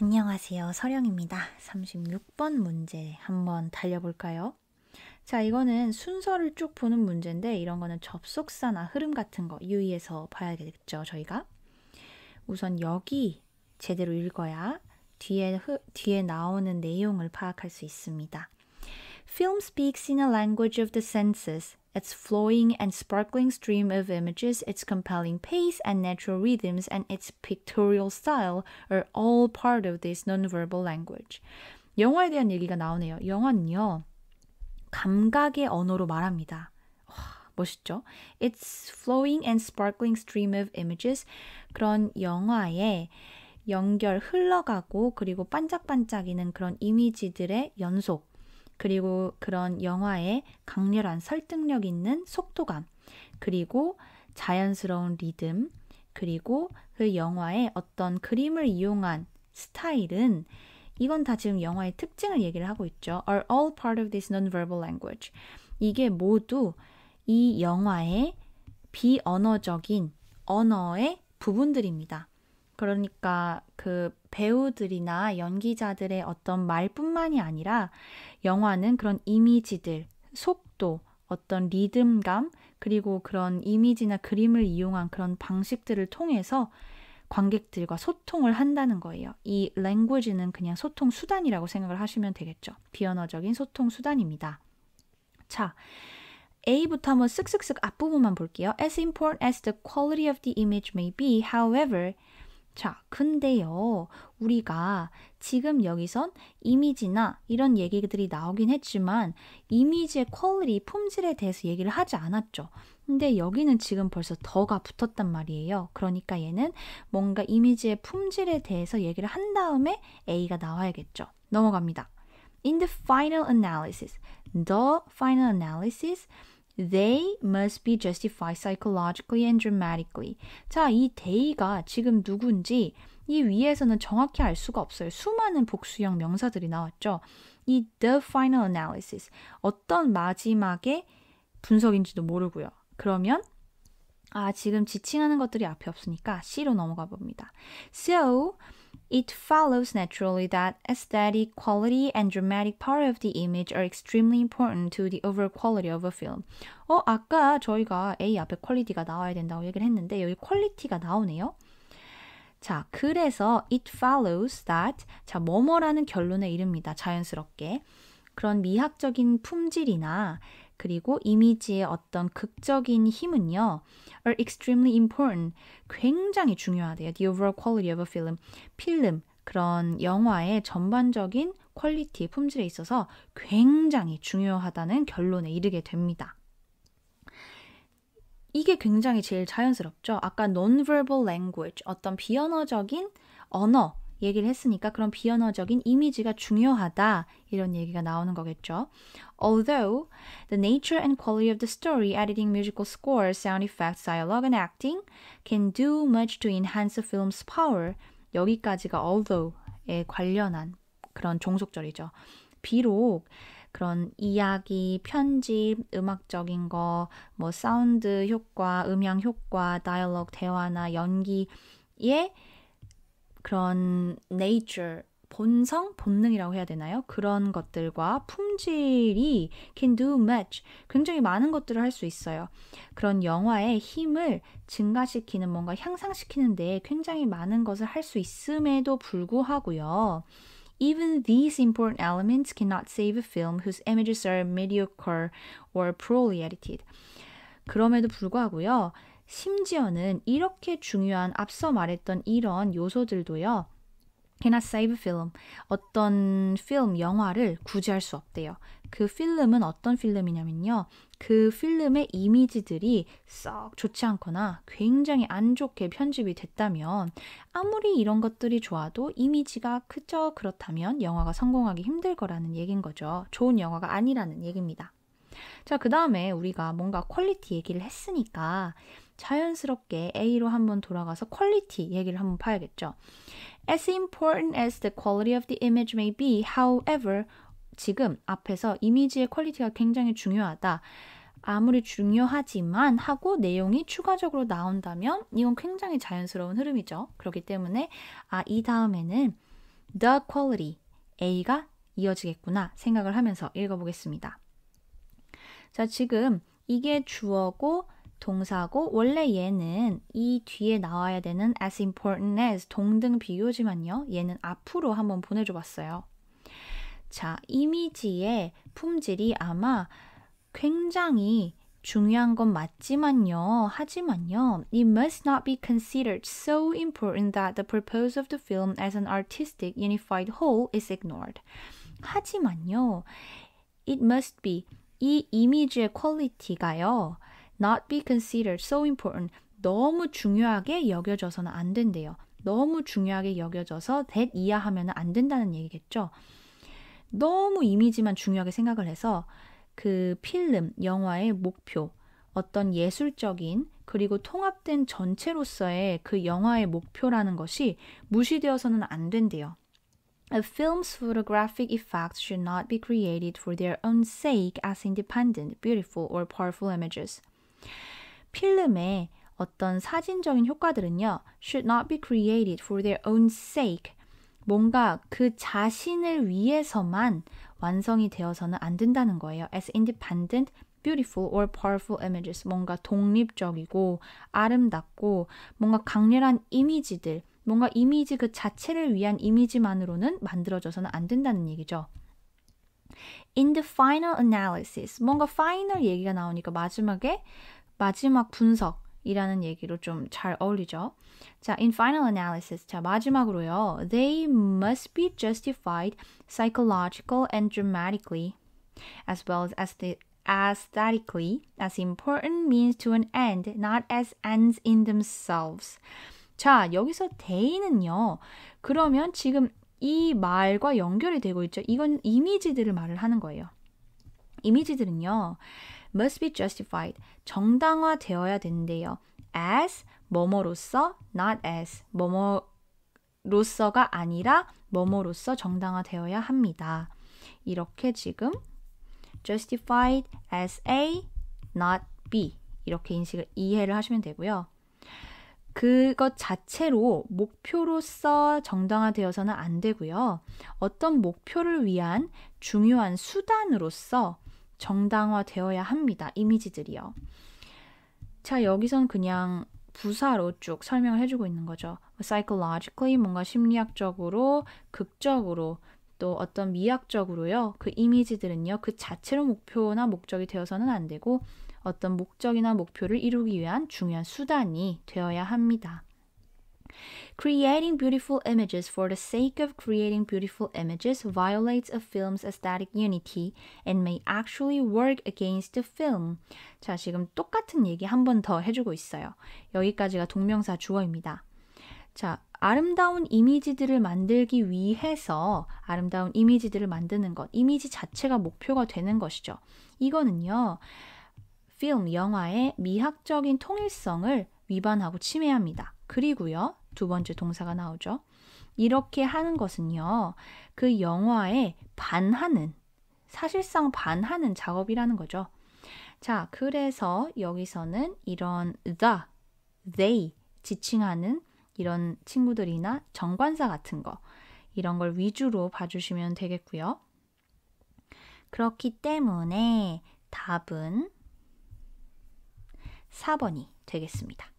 안녕하세요. 서령입니다. 36번 문제 한번 달려볼까요? 자, 이거는 순서를 쭉 보는 문제인데 이런 거는 접속사나 흐름 같은 거 유의해서 봐야겠죠, 저희가. 우선 여기 제대로 읽어야 뒤에, 흐, 뒤에 나오는 내용을 파악할 수 있습니다. Film speaks in a language of the senses. Its flowing and sparkling stream of images, its compelling pace and natural rhythms, and its pictorial style are all part of this nonverbal language. 영화에 대한 얘기가 나오네요. 영화는요, 감각의 언어로 말합니다. 멋있죠? It's flowing and sparkling stream of images. 그런 영화에 연결, 흘러가고, 그리고 반짝반짝이는 그런 이미지들의 연속. 그리고 그런 영화의 강렬한 설득력 있는 속도감, 그리고 자연스러운 리듬, 그리고 그 영화의 어떤 그림을 이용한 스타일은 이건 다 지금 영화의 특징을 얘기를 하고 있죠. are all part of this nonverbal language. 이게 모두 이 영화의 비언어적인 언어의 부분들입니다. 그러니까 그 배우들이나 연기자들의 어떤 말뿐만이 아니라 영화는 그런 이미지들, 속도, 어떤 리듬감, 그리고 그런 이미지나 그림을 이용한 그런 방식들을 통해서 관객들과 소통을 한다는 거예요. 이 l a n 는 그냥 소통 수단이라고 생각을 하시면 되겠죠. 비언어적인 소통 수단입니다. 자, A부터 한번 쓱쓱쓱 앞부분만 볼게요. As important as the quality of the image may be, however, 자, 근데요, 우리가 지금 여기선 이미지나 이런 얘기들이 나오긴 했지만 이미지의 퀄리 품질에 대해서 얘기를 하지 않았죠. 근데 여기는 지금 벌써 더가 붙었단 말이에요. 그러니까 얘는 뭔가 이미지의 품질에 대해서 얘기를 한 다음에 A가 나와야겠죠. 넘어갑니다. In the final analysis, the final analysis, They must be justified psychologically and dramatically. 자, 이 they가 지금 누군지 이 위에서는 정확히 알 수가 없어요. 수많은 복수형 명사들이 나왔죠. 이 the final analysis 어떤 마지막의 분석인지도 모르고요. 그러면 아 지금 지칭하는 것들이 앞에 없으니까 C로 넘어가 봅니다. So It follows naturally that aesthetic quality and dramatic p a r t of the image are extremely important to the overall quality of a film. 어, 아까 저희가 A 앞에 퀄리티가 나와야 된다고 얘기를 했는데 여기 퀄리티가 나오네요. 자, 그래서 it follows that 자, 뭐뭐라는 결론에 이릅니다. 자연스럽게. 그런 미학적인 품질이나 그리고 이미지의 어떤 극적인 힘은요. are extremely important. 굉장히 중요하대요. the overall quality of a film. 필름 그런 영화의 전반적인 퀄리티 품질에 있어서 굉장히 중요하다는 결론에 이르게 됩니다. 이게 굉장히 제일 자연스럽죠. 아까 non-verbal language 어떤 비언어적인 언어 얘기를 했으니까 그런 비언어적인 이미지가 중요하다 이런 얘기가 나오는 거겠죠. Although the nature and quality of the story, editing, musical score, sound effects, dialogue and acting can do much to enhance a film's power. 여기까지가 although에 관련한 그런 종속절이죠. 비록 그런 이야기, 편집, 음악적인 거, 뭐 사운드 효과, 음향 효과, 다이얼로그 대화나 연기에 그런 nature 본성, 본능이라고 해야 되나요? 그런 것들과 품질이 can do much. 굉장히 많은 것들을 할 수 있어요. 그런 영화의 힘을 증가시키는 뭔가 향상시키는 데 굉장히 많은 것을 할 수 있음에도 불구하고요. Even these important elements cannot save a film whose images are mediocre or proletariated. 그럼에도 불구하고요. 심지어는 이렇게 중요한 앞서 말했던 이런 요소들도요. cannot save film. 어떤 필름, 영화를 구제할 수 없대요. 그 필름은 어떤 필름이냐면요. 그 필름의 이미지들이 썩 좋지 않거나 굉장히 안 좋게 편집이 됐다면 아무리 이런 것들이 좋아도 이미지가 그저 그렇다면 영화가 성공하기 힘들 거라는 얘기인 거죠. 좋은 영화가 아니라는 얘기입니다. 자, 그 다음에 우리가 뭔가 퀄리티 얘기를 했으니까 자연스럽게 A로 한번 돌아가서 퀄리티 얘기를 한번 봐야겠죠. As important as the quality of the image may be, however, 지금 앞에서 이미지의 퀄리티가 굉장히 중요하다. 아무리 중요하지만 하고 내용이 추가적으로 나온다면 이건 굉장히 자연스러운 흐름이죠. 그렇기 때문에 아, 이 다음에는 the quality A가 이어지겠구나 생각을 하면서 읽어보겠습니다. 자, 지금 이게 주어고 동사고 원래 얘는 이 뒤에 나와야 되는 as important as 동등 비교지만요. 얘는 앞으로 한번 보내줘 봤어요. 자, 이미지의 품질이 아마 굉장히 중요한 건 맞지만요. 하지만요. It must not be considered so important that the purpose of the film as an artistic unified whole is ignored. 하지만요. It must be 이 이미지의 퀄리티가요. not be considered so important. 너무 중요하게 여겨져서는 안 된대요. 너무 중요하게 여겨져서 that 이하하면 안 된다는 얘기겠죠. 너무 이미지만 중요하게 생각을 해서 그 필름, 영화의 목표, 어떤 예술적인 그리고 통합된 전체로서의 그 영화의 목표라는 것이 무시되어서는 안 된대요. A film's photographic effects should not be created for their own sake as independent, beautiful, or powerful images. 필름의 어떤 사진적인 효과들은요, should not be created for their own sake. 뭔가 그 자신을 위해서만 완성이 되어서는 안 된다는 거예요. as independent, beautiful or powerful images. 뭔가 독립적이고 아름답고 뭔가 강렬한 이미지들, 뭔가 이미지 그 자체를 위한 이미지만으로는 만들어져서는 안 된다는 얘기죠. in the final analysis 뭔가 final 얘기가 나오니까 마지막에 마지막 분석이라는 얘기로 좀 잘 어울리죠. 자, in final analysis 자 마지막으로요. They must be justified psychological and dramatically as well as the aesthetically as important means to an end, not as ends in themselves. 자, 여기서 they는요. 그러면 지금 이 말과 연결이 되고 있죠. 이건 이미지들을 말을 하는 거예요. 이미지들은요. must be justified. 정당화되어야 되는데요. as 뭐뭐로서 not as 뭐뭐로서가 아니라 뭐뭐로서 정당화되어야 합니다. 이렇게 지금 justified as a not b 이렇게 인식을 이해를 하시면 되고요. 그것 자체로 목표로서 정당화되어서는 안 되고요. 어떤 목표를 위한 중요한 수단으로서 정당화되어야 합니다. 이미지들이요. 자, 여기선 그냥 부사로 쭉 설명을 해주고 있는 거죠. psychologically 뭔가 심리학적으로 극적으로 또 어떤 미학적으로요. 그 이미지들은요. 그 자체로 목표나 목적이 되어서는 안 되고 어떤 목적이나 목표를 이루기 위한 중요한 수단이 되어야 합니다. Creating beautiful images for the sake of creating beautiful images violates a film's aesthetic unity and may actually work against the film. 자, 지금 똑같은 얘기 한 번 더 해주고 있어요. 여기까지가 동명사 주어입니다. 자, 아름다운 이미지들을 만들기 위해서 아름다운 이미지들을 만드는 것, 이미지 자체가 목표가 되는 것이죠. 이거는요, film, 영화의 미학적인 통일성을 위반하고 침해합니다. 그리고요, 두 번째 동사가 나오죠. 이렇게 하는 것은요, 그 영화에 반하는, 사실상 반하는 작업이라는 거죠. 자, 그래서 여기서는 이런 the, they 지칭하는 이런 친구들이나 정관사 같은 거, 이런 걸 위주로 봐주시면 되겠고요. 그렇기 때문에 답은 4번이 되겠습니다.